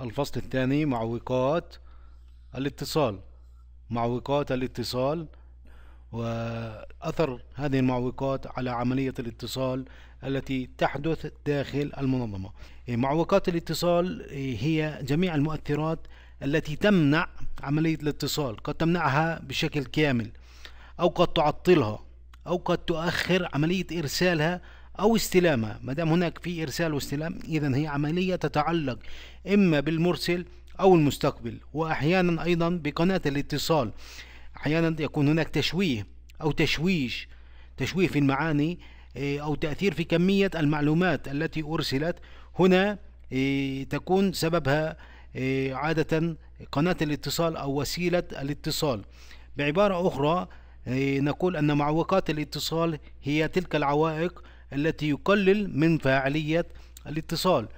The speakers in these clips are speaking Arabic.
الفصل الثاني معوقات الاتصال معوقات الاتصال وأثر هذه المعوقات على عملية الاتصال التي تحدث داخل المنظمة إيه، معوقات الاتصال إيه، هي جميع المؤثرات التي تمنع عملية الاتصال قد تمنعها بشكل كامل أو قد تعطلها أو قد تؤخر عملية إرسالها أو استلامها ما دام هناك في إرسال واستلام إذا هي عملية تتعلق إما بالمرسل أو المستقبل وأحيانا أيضا بقناة الاتصال أحيانا يكون هناك تشويه أو تشويش تشويه في المعاني آه، أو تأثير في كمية المعلومات التي أرسلت هنا آه، تكون سببها آه، عادة قناة الاتصال أو وسيلة الاتصال بعبارة أخرى نقول أن معوقات الاتصال هي تلك العوائق التي يقلل من فاعلية الاتصال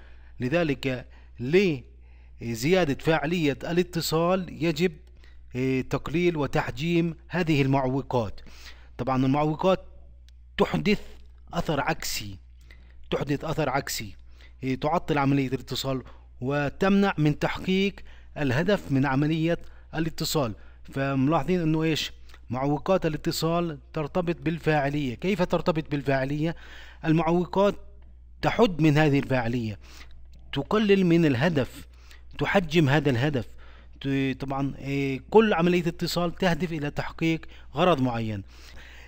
لذلك لزيادة فاعلية الاتصال يجب آه، تقليل وتحجيم هذه المعوقات طبعا المعوقات تحدث أثر عكسي تحدث أثر عكسي آه، تعطل عملية الاتصال وتمنع من تحقيق الهدف من عملية الاتصال فملاحظين انه ايش معوقات الاتصال ترتبط بالفاعلية كيف ترتبط بالفاعلية؟ المعوقات تحد من هذه الفاعلية تقلل من الهدف تحجم هذا الهدف طبعا إيه، كل عملية اتصال تهدف إلى تحقيق غرض معين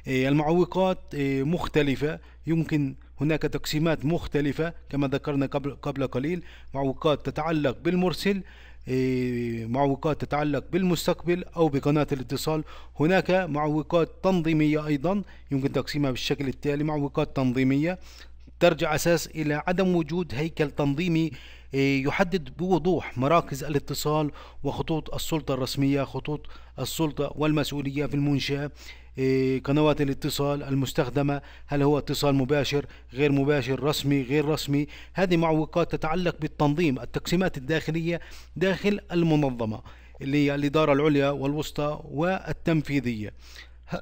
إيه، المعوقات إيه، مختلفة يمكن هناك تقسيمات مختلفة كما ذكرنا قبل, قليل معوقات تتعلق بالمرسل إيه، معوقات تتعلق بالمستقبل أو بقناة الاتصال هناك معوقات تنظيمية أيضا يمكن تقسيمها بالشكل التالي معوقات تنظيمية ترجع أساس إلى عدم وجود هيكل تنظيمي إيه، يحدد بوضوح مراكز الاتصال وخطوط السلطة الرسمية خطوط السلطة والمسؤولية في المنشأة إيه، قنوات الاتصال المستخدمة هل هو اتصال مباشر غير مباشر رسمي غير رسمي هذه معوقات تتعلق بالتنظيم التقسيمات الداخلية داخل المنظمة اللي هي الإدارة العليا والوسطى والتنفيذية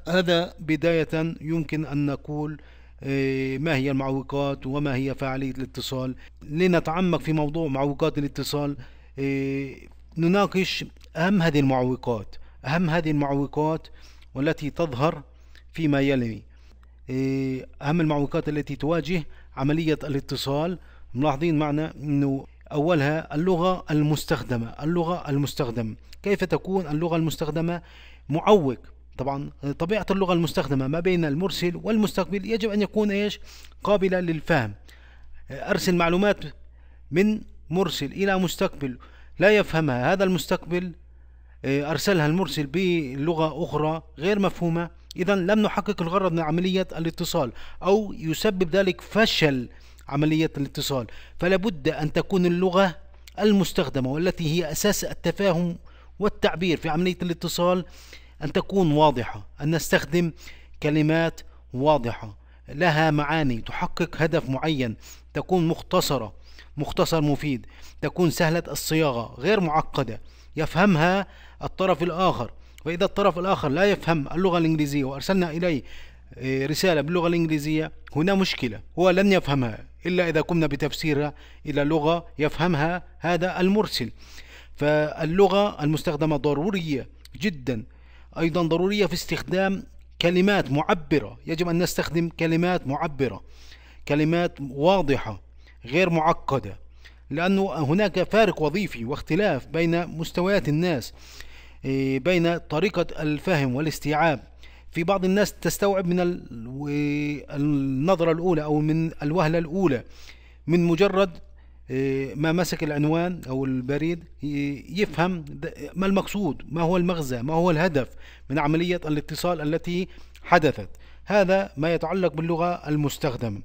هذا بداية يمكن أن نقول إيه، ما هي المعوقات وما هي فعالية الاتصال لنتعمق في موضوع معوقات الاتصال إيه، نناقش أهم هذه المعوقات أهم هذه المعوقات والتي تظهر فيما يلي إيه، أهم المعوقات التي تواجه عملية الاتصال ملاحظين معنا أنه أولها اللغة المستخدمة اللغة المستخدمة كيف تكون اللغة المستخدمة معوق طبعا طبيعة اللغة المستخدمة ما بين المرسل والمستقبل يجب أن يكون إيش قابلة للفهم أرسل معلومات من مرسل إلى مستقبل لا يفهمها هذا المستقبل آه، أرسلها المرسل بلغة أخرى غير مفهومة إذا لم نحقق الغرض من عملية الاتصال أو يسبب ذلك فشل عملية الاتصال فلا بد أن تكون اللغة المستخدمة والتي هي أساس التفاهم والتعبير في عملية الاتصال أن تكون واضحة أن نستخدم كلمات واضحة لها معاني تحقق هدف معين تكون مختصرة مختصر مفيد تكون سهلة الصياغة غير معقدة يفهمها الطرف الآخر وإذا الطرف الآخر لا يفهم اللغة الإنجليزية وأرسلنا إليه آه، رسالة باللغة الإنجليزية هنا مشكلة هو لن يفهمها إلا إذا قمنا بتفسيرها إلى لغة يفهمها هذا المرسل فاللغة المستخدمة ضرورية جدا أيضا ضرورية في استخدام كلمات معبرة يجب أن نستخدم كلمات معبرة كلمات واضحة غير معقدة لأنه هناك فارق وظيفي واختلاف بين مستويات الناس إيه، بين طريقة الفهم والاستيعاب في بعض الناس تستوعب من النظرة الأولى أو من الوهلة الأولى من مجرد إيه، ما مسك العنوان او البريد يفهم ما المقصود ما هو المغزى ما هو الهدف من عمليه الاتصال التي حدثت هذا ما يتعلق باللغه المستخدمه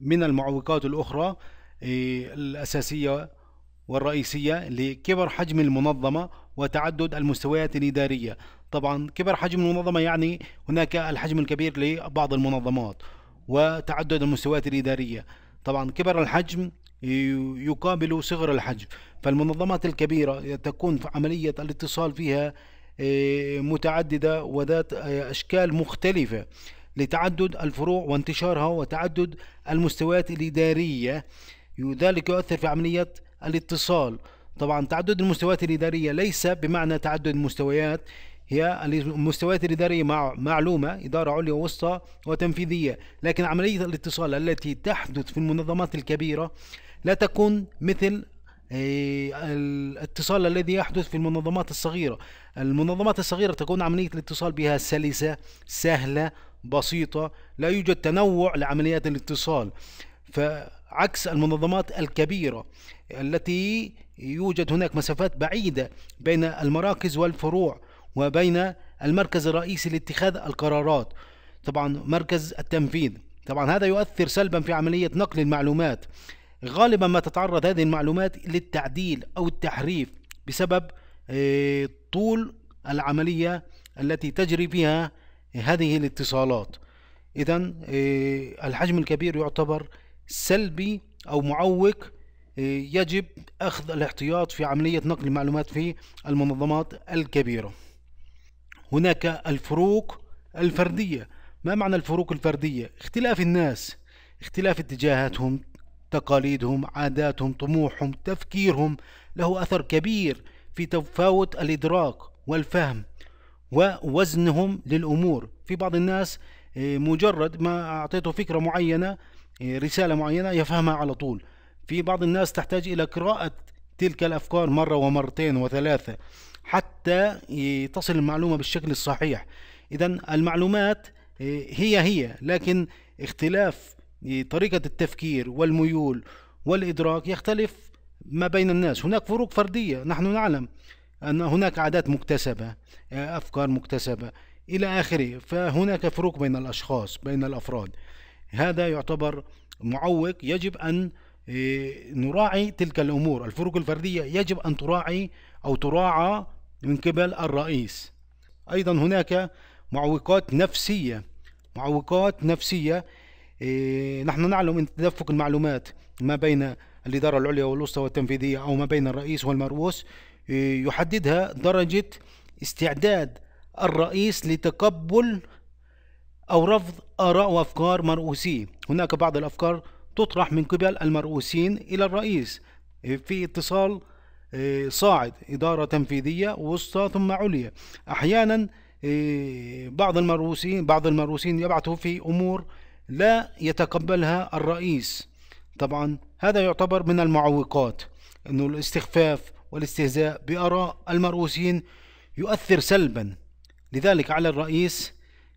من المعوقات الاخرى إيه، الاساسيه والرئيسيه لكبر حجم المنظمه وتعدد المستويات الاداريه طبعا كبر حجم المنظمه يعني هناك الحجم الكبير لبعض المنظمات وتعدد المستويات الاداريه طبعا كبر الحجم يقابل صغر الحجم فالمنظمات الكبيرة تكون في عملية الاتصال فيها آه، متعددة وذات آه، أشكال مختلفة لتعدد الفروع وانتشارها وتعدد المستويات الإدارية ذلك يؤثر في عملية الاتصال طبعا تعدد المستويات الإدارية ليس بمعنى تعدد المستويات هي المستويات الإدارية مع معلومة إدارة عليا ووسطى وتنفيذية لكن عملية الاتصال التي تحدث في المنظمات الكبيرة لا تكون مثل آه، الاتصال الذي يحدث في المنظمات الصغيرة المنظمات الصغيرة تكون عملية الاتصال بها سلسة سهلة بسيطة لا يوجد تنوع لعمليات الاتصال فعكس المنظمات الكبيرة التي يوجد هناك مسافات بعيدة بين المراكز والفروع وبين المركز الرئيسي لاتخاذ القرارات طبعا مركز التنفيذ طبعا هذا يؤثر سلبا في عملية نقل المعلومات غالبا ما تتعرض هذه المعلومات للتعديل أو التحريف بسبب آه، طول العملية التي تجري فيها هذه الاتصالات إذا آه، الحجم الكبير يعتبر سلبي أو معوق آه، يجب أخذ الاحتياط في عملية نقل المعلومات في المنظمات الكبيرة هناك الفروق الفردية ما معنى الفروق الفردية؟ اختلاف الناس اختلاف اتجاهاتهم تقاليدهم عاداتهم طموحهم تفكيرهم له أثر كبير في تفاوت الإدراك والفهم ووزنهم للأمور في بعض الناس آه، مجرد ما أعطيته فكرة معينة آه، رسالة معينة يفهمها على طول في بعض الناس تحتاج إلى قراءة تلك الأفكار مرة ومرتين وثلاثة حتى تصل المعلومة بالشكل الصحيح إذا المعلومات آه، هي هي لكن اختلاف طريقة التفكير والميول والإدراك يختلف ما بين الناس هناك فروق فردية نحن نعلم أن هناك عادات مكتسبة آه، أفكار مكتسبة إلى آخره فهناك فروق بين الأشخاص بين الأفراد هذا يعتبر معوق يجب أن آه، نراعي تلك الأمور الفروق الفردية يجب أن تراعي أو تراعى من قبل الرئيس أيضا هناك معوقات نفسية معوقات نفسية إيه، نحن نعلم أن تدفق المعلومات ما بين الإدارة العليا والوسطى والتنفيذية أو ما بين الرئيس والمرؤوس إيه، يحددها درجة استعداد الرئيس لتقبل أو رفض آراء وأفكار مرؤوسيه هناك بعض الأفكار تطرح من قبل المرؤوسين إلى الرئيس إيه، في اتصال صاعد إدارة تنفيذية وسطى ثم عليا أحيانا بعض المرؤوسين بعض المرؤوسين يبعثوا في أمور لا يتقبلها الرئيس طبعا هذا يعتبر من المعوقات أنه الاستخفاف والاستهزاء بآراء المرؤوسين يؤثر سلبا لذلك على الرئيس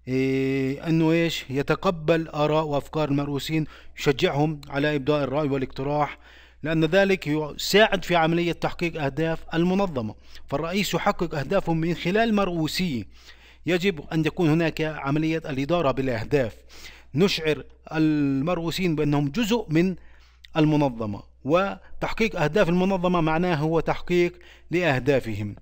إيه، أنه إيش يتقبل آراء وأفكار المرؤوسين يشجعهم على إبداء الرأي والاقتراح لأن ذلك يساعد في عملية تحقيق أهداف المنظمة فالرئيس يحقق أهدافه من خلال مرؤوسيه يجب أن يكون هناك عملية الإدارة بالأهداف نشعر المرؤوسين بأنهم جزء من المنظمة وتحقيق أهداف المنظمة معناه هو تحقيق لأهدافهم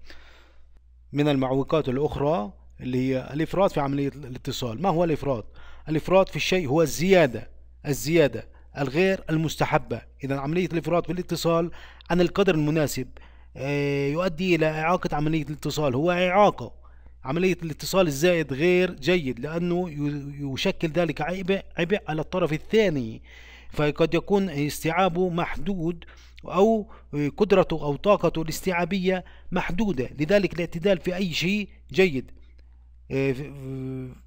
من المعوقات الأخرى اللي هي الإفراط في عملية الاتصال ما هو الإفراط؟ الإفراط في الشيء هو الزيادة الزيادة الغير المستحبة إذا عملية الإفراط في الاتصال عن القدر المناسب آه، يؤدي إلى إعاقة عملية الاتصال هو إعاقة عملية الاتصال الزائد غير جيد لأنه يشكل ذلك عبء عبء على الطرف الثاني فقد يكون استيعابه محدود أو قدرته أو طاقته الاستيعابية محدودة لذلك الاعتدال في أي شيء جيد آه،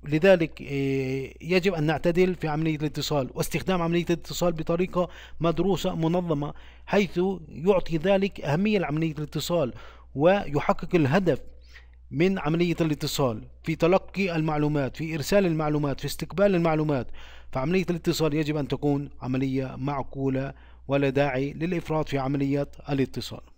لذلك آه، يجب أن نعتدل في عملية الاتصال واستخدام عملية الاتصال بطريقة مدروسة منظمة حيث يعطي ذلك أهمية لعملية الاتصال ويحقق الهدف من عملية الاتصال في تلقي المعلومات في إرسال المعلومات في استقبال المعلومات فعملية الاتصال يجب أن تكون عملية معقولة ولا داعي للإفراط في عملية الاتصال